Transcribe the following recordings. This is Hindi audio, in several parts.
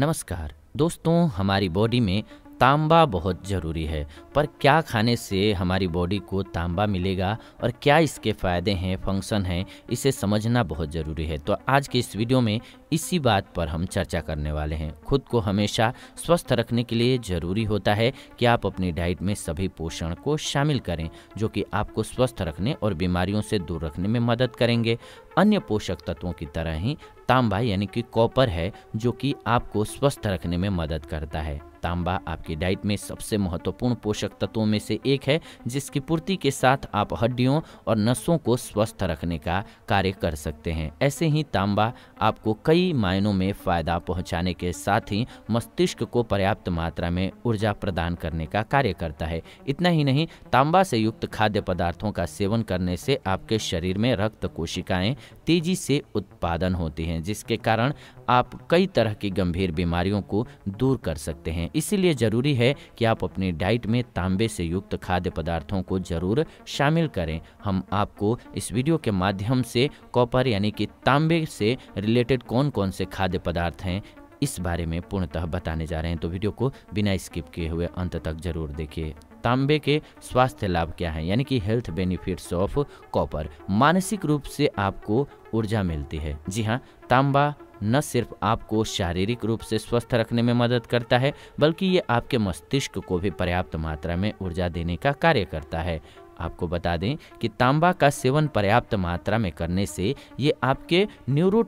नमस्कार दोस्तों हमारी बॉडी में तांबा बहुत ज़रूरी है पर क्या खाने से हमारी बॉडी को तांबा मिलेगा और क्या इसके फ़ायदे हैं फंक्शन हैं इसे समझना बहुत ज़रूरी है तो आज के इस वीडियो में इसी बात पर हम चर्चा करने वाले हैं खुद को हमेशा स्वस्थ रखने के लिए ज़रूरी होता है कि आप अपनी डाइट में सभी पोषण को शामिल करें जो कि आपको स्वस्थ रखने और बीमारियों से दूर रखने में मदद करेंगे अन्य पोषक तत्वों की तरह ही तांबा यानी कि कॉपर है जो कि आपको स्वस्थ रखने में मदद करता है तांबा आपकी डाइट में सबसे महत्वपूर्ण पोषक तत्वों में से एक है जिसकी पूर्ति के साथ आप हड्डियों और नसों को स्वस्थ रखने का कार्य कर सकते हैं ऐसे ही तांबा आपको कई मायनों में फ़ायदा पहुंचाने के साथ ही मस्तिष्क को पर्याप्त मात्रा में ऊर्जा प्रदान करने का कार्य करता है इतना ही नहीं तांबा से युक्त खाद्य पदार्थों का सेवन करने से आपके शरीर में रक्त कोशिकाएं तेजी से उत्पादन होती हैं जिसके कारण आप कई तरह की गंभीर बीमारियों को दूर कर सकते हैं इसीलिए ज़रूरी है कि आप अपनी डाइट में तांबे से युक्त खाद्य पदार्थों को ज़रूर शामिल करें हम आपको इस वीडियो के माध्यम से कॉपर यानी कि तांबे से रिलेटेड कौन कौन से खाद्य पदार्थ हैं इस बारे में पूर्णतः बताने जा रहे हैं तो वीडियो को बिना स्किप किए हुए अंत तक जरूर देखिए तांबे के स्वास्थ्य लाभ क्या हैं यानी कि हेल्थ बेनिफिट्स ऑफ कॉपर मानसिक रूप से आपको ऊर्जा मिलती है जी हाँ तांबा न सिर्फ आपको शारीरिक रूप से स्वस्थ रखने में मदद करता है बल्कि ये आपके मस्तिष्क को भी पर्याप्त मात्रा में ऊर्जा देने का कार्य करता है आपको बता दें कि तांबा का सेवन पर्याप्त मात्रा में करने से ये आपके न्यूरो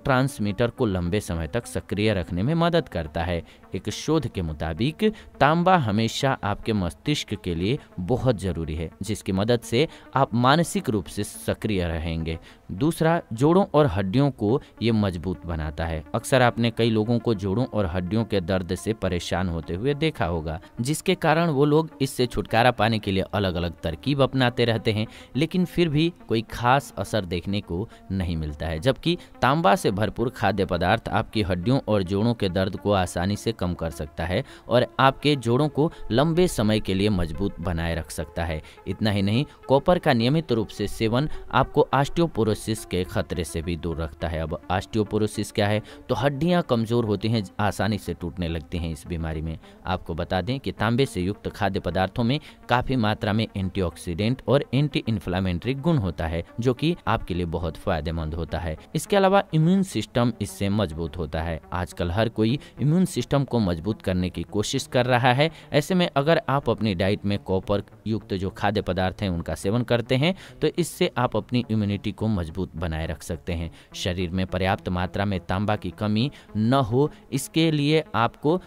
को लंबे समय तक सक्रिय रखने में मदद करता है एक शोध के मुताबिक तांबा हमेशा आपके मस्तिष्क के लिए बहुत ज़रूरी है जिसकी मदद से आप मानसिक रूप से सक्रिय रहेंगे दूसरा जोड़ों और हड्डियों को ये मजबूत बनाता है अक्सर आपने कई लोगों को जोड़ों और हड्डियों के दर्द से परेशान होते हुए देखा होगा जिसके कारण वो लोग इससे छुटकारा पाने के लिए अलग अलग तरकीब अपनाते करते रहते हैं लेकिन फिर भी कोई खास असर देखने को नहीं मिलता है जबकि तांबा से भरपूर खाद्य पदार्थ आपकी हड्डियों और जोड़ों के दर्द को आसानी से कम कर सकता है और आपके जोड़ों को लंबे समय के लिए मजबूत बनाए रख सकता है इतना ही नहीं कॉपर का नियमित रूप से सेवन आपको आस्टियोपोरोसिस के खतरे से भी दूर रखता है अब आस्टियोपोरोसिस क्या है तो हड्डियाँ कमज़ोर होती हैं आसानी से टूटने लगती हैं इस बीमारी में आपको बता दें कि तांबे से युक्त खाद्य पदार्थों में काफ़ी मात्रा में एंटीऑक्सीडेंट और एंटी इन्फ्लामेंट्री गुण होता है जो कि आपके लिए बहुत फायदेमंद होता है इसके अलावा इम्यून सिस्टम इससे मजबूत होता है आजकल हर कोई इम्यून सिस्टम को मजबूत करने की कोशिश कर रहा है ऐसे में अगर आप अपनी डाइट में कॉपर युक्त जो खाद्य पदार्थ हैं उनका सेवन करते हैं तो इससे आप अपनी इम्यूनिटी को मजबूत बनाए रख सकते हैं शरीर में पर्याप्त मात्रा में तांबा की कमी न हो इसके लिए आपको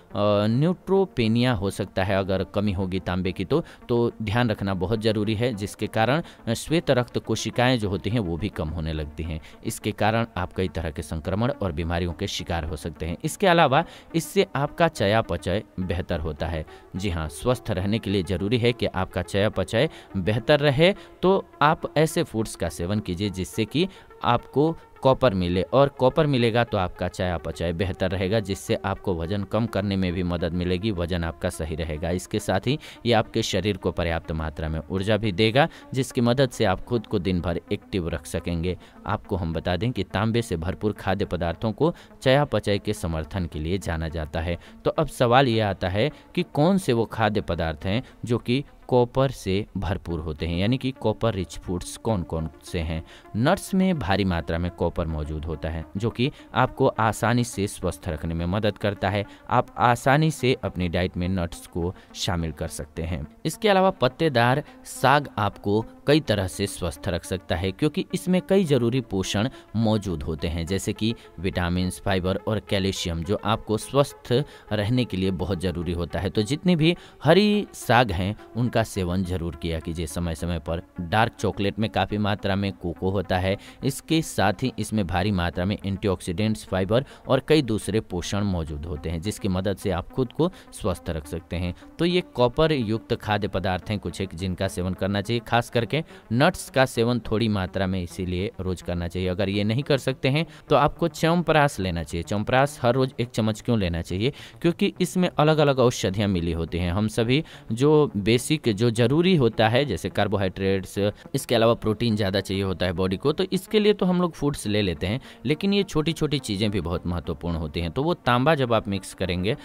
न्यूट्रोपेनिया हो सकता है अगर कमी होगी तांबे की तो, तो ध्यान रखना बहुत ज़रूरी है जिसके कारण श्वेत रक्त कोशिकाएं जो होती हैं वो भी कम होने लगती हैं इसके कारण आप कई तरह के संक्रमण और बीमारियों के शिकार हो सकते हैं इसके अलावा इससे आपका चयापचय बेहतर होता है जी हाँ स्वस्थ रहने के लिए ज़रूरी है कि आपका चयापचय बेहतर रहे तो आप ऐसे फूड्स का सेवन कीजिए जिससे कि आपको कॉपर मिले और कॉपर मिलेगा तो आपका चयापचय बेहतर रहेगा जिससे आपको वजन कम करने में भी मदद मिलेगी वजन आपका सही रहेगा इसके साथ ही ये आपके शरीर को पर्याप्त मात्रा में ऊर्जा भी देगा जिसकी मदद से आप खुद को दिन भर एक्टिव रख सकेंगे आपको हम बता दें कि तांबे से भरपूर खाद्य पदार्थों को चयापचय के समर्थन के लिए जाना जाता है तो अब सवाल ये आता है कि कौन से वो खाद्य पदार्थ हैं जो कि कॉपर से भरपूर होते हैं यानी कि कॉपर रिच फूड्स कौन कौन से हैं नट्स में भारी मात्रा में कॉपर मौजूद होता है जो कि आपको आसानी से स्वस्थ रखने में मदद करता है आप आसानी से अपनी डाइट में नट्स को शामिल कर सकते हैं इसके अलावा पत्तेदार साग आपको कई तरह से स्वस्थ रख सकता है क्योंकि इसमें कई ज़रूरी पोषण मौजूद होते हैं जैसे कि विटामिन फाइबर और कैल्शियम जो आपको स्वस्थ रहने के लिए बहुत ज़रूरी होता है तो जितनी भी हरी साग हैं उनका सेवन ज़रूर किया कीजिए समय समय पर डार्क चॉकलेट में काफ़ी मात्रा में कोको होता है इसके साथ ही इसमें भारी मात्रा में एंटीऑक्सीडेंट्स फाइबर और कई दूसरे पोषण मौजूद होते हैं जिसकी मदद से आप खुद को स्वस्थ रख सकते हैं तो ये कॉपर युक्त खाद्य पदार्थ हैं कुछ एक जिनका सेवन करना चाहिए खास करके सकें नट्स का सेवन थोड़ी मात्रा में इसीलिए रोज करना चाहिए अगर ये नहीं कर सकते हैं तो आपको चमप्रास लेना चाहिए चमप्रास हर रोज एक चम्मच क्यों लेना चाहिए क्योंकि इसमें अलग अलग औषधियाँ मिली होती हैं हम सभी जो बेसिक जो ज़रूरी होता है जैसे कार्बोहाइड्रेट्स इसके अलावा प्रोटीन ज़्यादा चाहिए होता है बॉडी को तो इसके लिए तो हम लोग फूड्स ले लेते हैं लेकिन ये छोटी छोटी चीज़ें भी बहुत महत्वपूर्ण होती हैं तो वो तांबा जब आप मिक्स करेंगे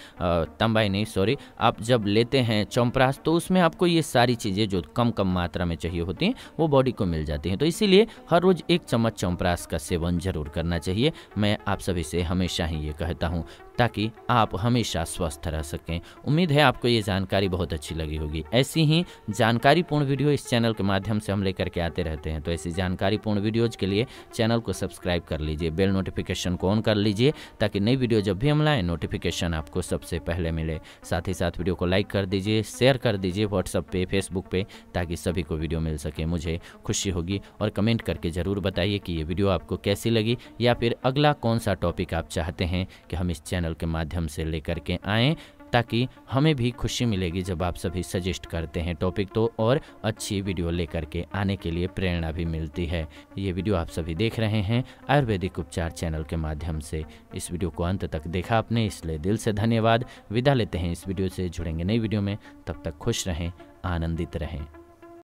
तांबा ही नहीं सॉरी आप जब लेते हैं चौम्प्रास तो उसमें आपको ये सारी चीज़ें जो कम कम मात्रा में चाहिए होती होती हैं वो बॉडी को मिल जाती हैं तो इसीलिए हर रोज़ एक चम्मच चौमप्रास का सेवन ज़रूर करना चाहिए मैं आप सभी से हमेशा ही ये कहता हूँ ताकि आप हमेशा स्वस्थ रह सकें उम्मीद है आपको ये जानकारी बहुत अच्छी लगी होगी ऐसी ही जानकारीपूर्ण वीडियो इस चैनल के माध्यम से हम लेकर के आते रहते हैं तो ऐसी जानकारीपूर्ण वीडियोज़ के लिए चैनल को सब्सक्राइब कर लीजिए बेल नोटिफिकेशन को ऑन कर लीजिए ताकि नई वीडियो जब भी हम लाएँ नोटिफिकेशन आपको सबसे पहले मिले साथ ही साथ वीडियो को लाइक कर दीजिए शेयर कर दीजिए व्हाट्सअप पे फेसबुक पे ताकि सभी को वीडियो मिल सके मुझे खुशी होगी और कमेंट करके ज़रूर बताइए कि ये वीडियो आपको कैसी लगी या फिर अगला कौन सा टॉपिक आप चाहते हैं कि हम इस चैनल चैनल के माध्यम से लेकर के आएँ ताकि हमें भी खुशी मिलेगी जब आप सभी सजेस्ट करते हैं टॉपिक तो और अच्छी वीडियो लेकर के आने के लिए प्रेरणा भी मिलती है ये वीडियो आप सभी देख रहे हैं आयुर्वेदिक उपचार चैनल के माध्यम से इस वीडियो को अंत तक देखा आपने इसलिए दिल से धन्यवाद विदा लेते हैं इस वीडियो से जुड़ेंगे नई वीडियो में तब तक खुश रहें आनंदित रहें